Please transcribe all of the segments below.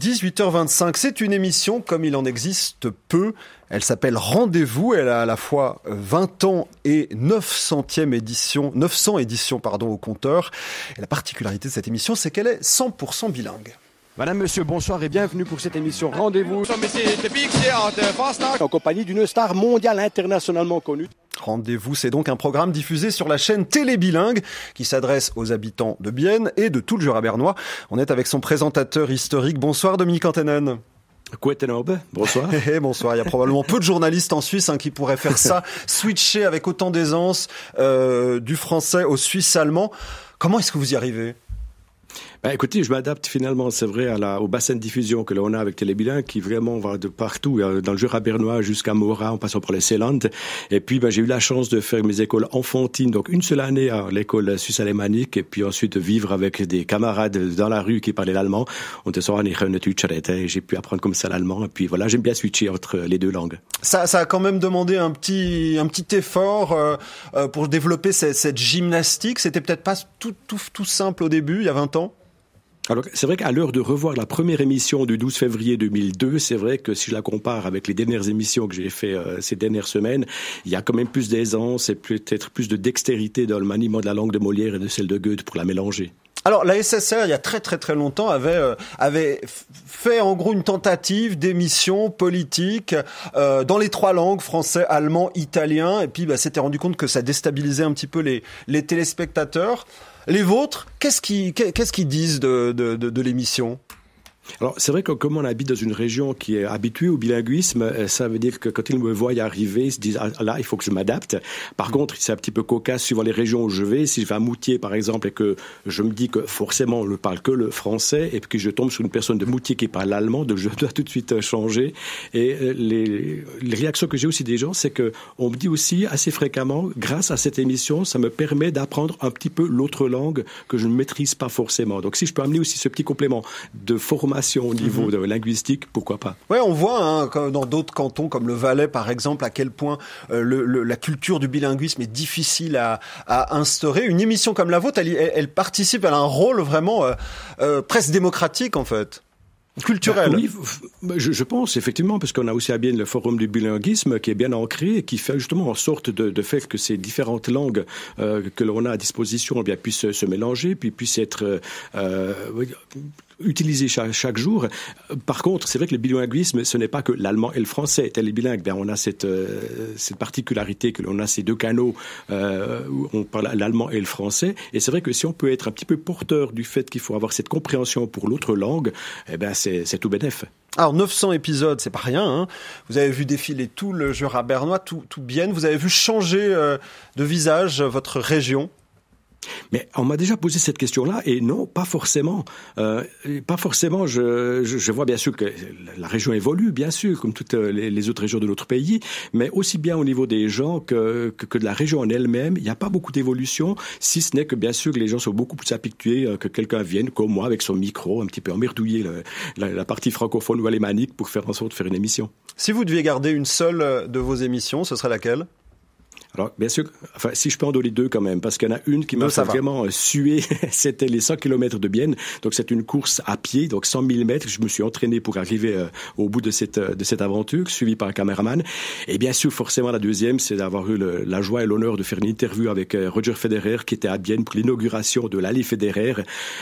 18h25, c'est une émission comme il en existe peu. Elle s'appelle Rendez-vous. Elle a à la fois 20 ans et 900 édition, 900 éditions pardon, au compteur. la particularité de cette émission, c'est qu'elle est 100% bilingue. Madame, monsieur, bonsoir et bienvenue pour cette émission Rendez-vous. en compagnie d'une star mondiale internationalement connue. Rendez-vous, c'est donc un programme diffusé sur la chaîne Télébilingue qui s'adresse aux habitants de Bienne et de tout le Jura bernois. On est avec son présentateur historique. Bonsoir Dominique Antenen. bonsoir. Eh, bonsoir. Il y a probablement peu de journalistes en Suisse hein, qui pourraient faire ça, switcher avec autant d'aisance euh, du français au suisse allemand. Comment est-ce que vous y arrivez ben écoutez, je m'adapte finalement, c'est vrai, à la, au bassin de diffusion que l'on a avec Télébilin, qui vraiment va de partout, euh, dans le Jura bernois jusqu'à Mora, en passant par les Célandes. Et puis, ben, j'ai eu la chance de faire mes écoles enfantines, donc une seule année à l'école suisse-alémanique, et puis ensuite vivre avec des camarades dans la rue qui parlaient l'allemand. On hein, et j'ai pu apprendre comme ça l'allemand. Et puis voilà, j'aime bien switcher entre les deux langues. Ça, ça a quand même demandé un petit, un petit effort euh, euh, pour développer cette, cette gymnastique. C'était peut-être pas tout, tout, tout simple au début, il y a 20 ans. Alors, c'est vrai qu'à l'heure de revoir la première émission du 12 février 2002, c'est vrai que si je la compare avec les dernières émissions que j'ai fait euh, ces dernières semaines, il y a quand même plus d'aisance et peut-être plus de dextérité dans le maniement de la langue de Molière et de celle de Goethe pour la mélanger. Alors la SSR, il y a très très très longtemps, avait euh, avait fait en gros une tentative d'émission politique euh, dans les trois langues français, allemand, italien, et puis bah, s'était rendu compte que ça déstabilisait un petit peu les les téléspectateurs. Les vôtres, qu'est-ce qu'ils qu'est-ce qu'ils disent de, de, de l'émission alors, c'est vrai que comme on habite dans une région qui est habituée au bilinguisme, euh, ça veut dire que quand ils me voient arriver, ils se disent, ah, là, il faut que je m'adapte. Par mm. contre, c'est un petit peu cocasse suivant les régions où je vais. Si je vais à Moutier, par exemple, et que je me dis que forcément, on ne parle que le français, et puis que je tombe sur une personne de mm. Moutier qui parle l'allemand, je dois tout de suite euh, changer. Et euh, les, les réactions que j'ai aussi des gens, c'est que on me dit aussi assez fréquemment, grâce à cette émission, ça me permet d'apprendre un petit peu l'autre langue que je ne maîtrise pas forcément. Donc, si je peux amener aussi ce petit complément de formation, au niveau mhm. linguistique, pourquoi pas Ouais, on voit hein, dans d'autres cantons comme le Valais par exemple à quel point euh, la culture du bilinguisme est difficile à, instaurer. Une émission comme la vôtre, elle, participe, à un rôle vraiment euh, euh, presque démocratique en fait culturel. Bah oui, bah je, pense effectivement, parce qu'on a aussi à bien le forum du bilinguisme qui est bien ancré et qui fait justement en sorte de, faire que ces différentes langues que l'on a à disposition eh bien, puissent se mélanger, puis puissent être utilisé chaque, jour. Par contre, c'est vrai que le bilinguisme, ce n'est pas que l'allemand et le français. Tel est bilingue, ben, on a euh, cette, particularité que l'on a ces deux canaux euh, où on parle l'allemand et le français. Et c'est vrai que si on peut être un petit peu porteur du fait qu'il faut avoir cette compréhension pour l'autre langue, eh ben c'est tout bénef. Alors 900 épisodes, c'est pas rien. Hein. Vous avez vu défiler tout le Jura bernois, tout, tout bien Vous avez vu changer euh, de visage votre région mais on m'a déjà posé cette question-là et non, pas forcément. Euh, pas forcément. Je, je, vois bien sûr que la région évolue, bien sûr, comme toutes euh, les, autres régions de notre pays, mais aussi bien au niveau des gens que, que, de la région en elle-même, il n'y a pas beaucoup d'évolution, si ce n'est que bien sûr que les gens sont beaucoup plus habitués euh, que quelqu'un vienne, comme moi, avec son micro, un petit peu emmerdouillé la, partie francophone ou alémanique pour faire en sorte de faire une émission. Si vous deviez garder une seule de vos émissions, ce serait laquelle alors, bien sûr, enfin, si je peux en donner deux quand même, parce qu'il y en a une qui m'a vraiment euh, sué, c'était les 100 km de Bienne. Donc, c'est une course à pied, donc 100 000 mètres. Je me suis entraîné pour arriver euh, au bout de cette, euh, de cette aventure, suivi par un caméraman. Et bien sûr, forcément, la deuxième, c'est d'avoir eu la joie et l'honneur de faire une interview avec Roger Federer, qui était à Bienne pour l'inauguration de l'allée Federer,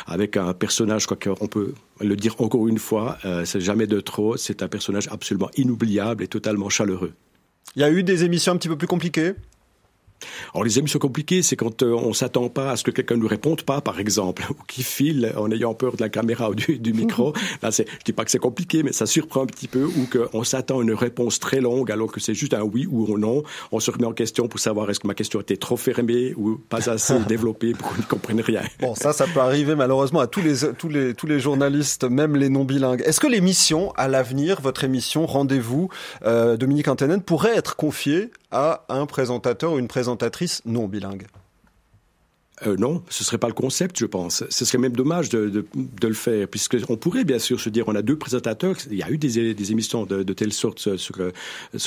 avec un personnage, quoi qu'on peut le dire encore une fois, c'est jamais de trop. C'est un personnage absolument inoubliable et totalement chaleureux. Il y a eu des émissions un petit peu plus compliquées alors les émissions compliquées, c'est quand on euh, on s'attend pas à ce que quelqu'un ne nous réponde pas, par exemple, ou qui file en ayant peur de la caméra ou du, micro. Là, c'est, je dis pas que c'est compliqué, mais ça surprend un petit peu, ou qu'on s'attend à une réponse très longue alors que c'est juste un oui ou un non. On se remet en question pour savoir est-ce que ma question était trop fermée ou pas assez développée pour qu'on ne comprenne rien. Bon, ça, ça peut arriver malheureusement à tous les tous les journalistes, même les non bilingues. Est-ce que l'émission à l'avenir, votre émission Rendez-vous, euh, Dominique Antenne, pourrait être confiée à un présentateur ou une présentatrice non bilingue euh, non, ce ne serait pas le concept, je pense. Ce serait même dommage de, le faire, puisqu'on pourrait bien sûr se dire, on a deux présentateurs, il y a eu des, émissions de, telle sorte euh, sur,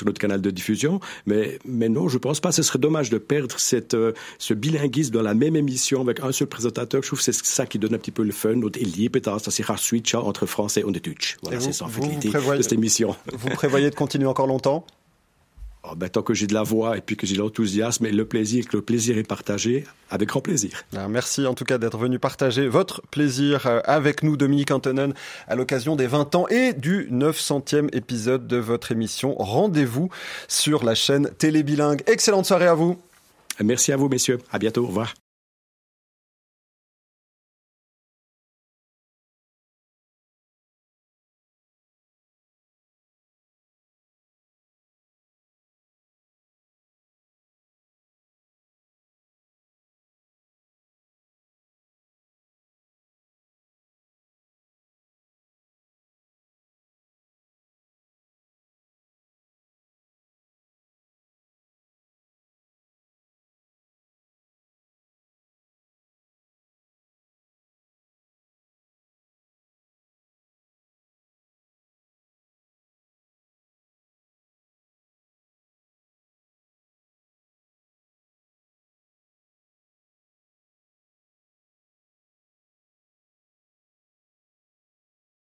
notre canal de diffusion, mais, non, je ne pense pas. Ce serait dommage de perdre euh, ce bilinguisme dans la même émission avec un seul présentateur. Je trouve que c'est ça qui donne un petit peu le fun, notre pétard, ça c'est hein, entre français et deutsch. Voilà, c'est ça en fait de cette émission. Vous prévoyez de continuer encore longtemps ah, ben, tant que j'ai de la voix et puis que j'ai l'enthousiasme et le plaisir, que le plaisir est partagé, avec grand plaisir. Ah, merci en tout cas d'être venu partager votre plaisir euh, avec nous, Dominique Antonin, à l'occasion des 20 ans et du 900e épisode de votre émission. Rendez-vous sur la chaîne Télébilingue. Excellente soirée à vous. Merci à vous, messieurs. À bientôt. Au revoir.